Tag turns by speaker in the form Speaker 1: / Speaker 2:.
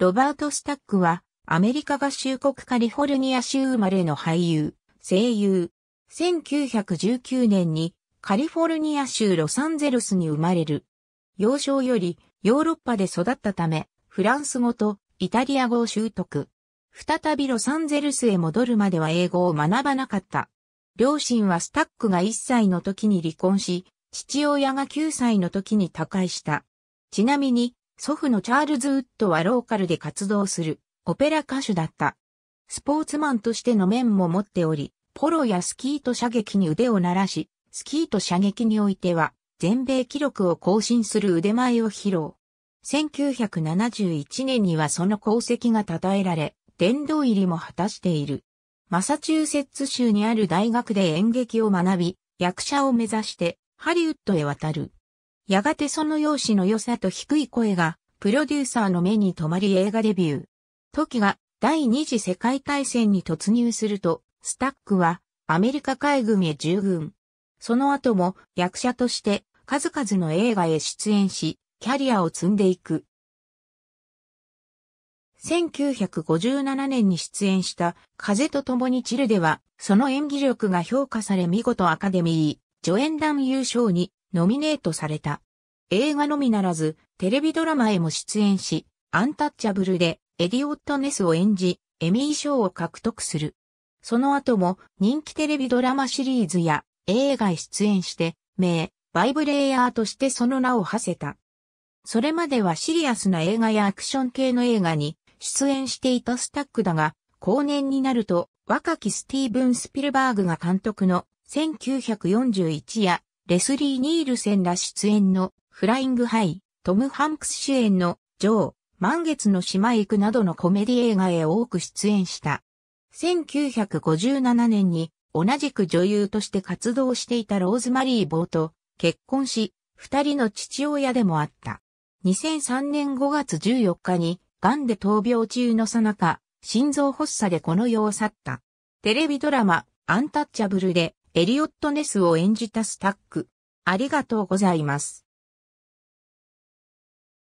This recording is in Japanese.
Speaker 1: ロバート・スタックは、アメリカ合衆国カリフォルニア州生まれの俳優、声優。1919年にカリフォルニア州ロサンゼルスに生まれる。幼少よりヨーロッパで育ったため、フランス語とイタリア語を習得。再びロサンゼルスへ戻るまでは英語を学ばなかった。両親はスタックが1歳の時に離婚し、父親が9歳の時に他界した。ちなみに、祖父のチャールズ・ウッドはローカルで活動するオペラ歌手だった。スポーツマンとしての面も持っており、ポロやスキーと射撃に腕を鳴らし、スキーと射撃においては、全米記録を更新する腕前を披露。1971年にはその功績が称えられ、殿堂入りも果たしている。マサチューセッツ州にある大学で演劇を学び、役者を目指してハリウッドへ渡る。やがてその容姿の良さと低い声が、プロデューサーの目に留まり映画デビュー。時が第二次世界大戦に突入すると、スタックはアメリカ海軍へ従軍。その後も役者として数々の映画へ出演し、キャリアを積んでいく。1957年に出演した風と共に散るでは、その演技力が評価され見事アカデミー、助演団優勝にノミネートされた。映画のみならず、テレビドラマへも出演し、アンタッチャブルでエディオット・ネスを演じ、エミー賞を獲得する。その後も人気テレビドラマシリーズや映画へ出演して、名、バイブレイヤーとしてその名を馳せた。それまではシリアスな映画やアクション系の映画に出演していたスタックだが、後年になると若きスティーブン・スピルバーグが監督の1941やレスリー・ニールセンら出演のフライング・ハイ、トム・ハンクス主演のジョー、満月の島行くなどのコメディ映画へ多く出演した。1957年に同じく女優として活動していたローズマリー・ボーと結婚し、二人の父親でもあった。2003年5月14日に、癌で闘病中のさなか、心臓発作でこの世を去った。テレビドラマ、アンタッチャブルで、エリオット・ネスを演じたスタック。ありがとうございます。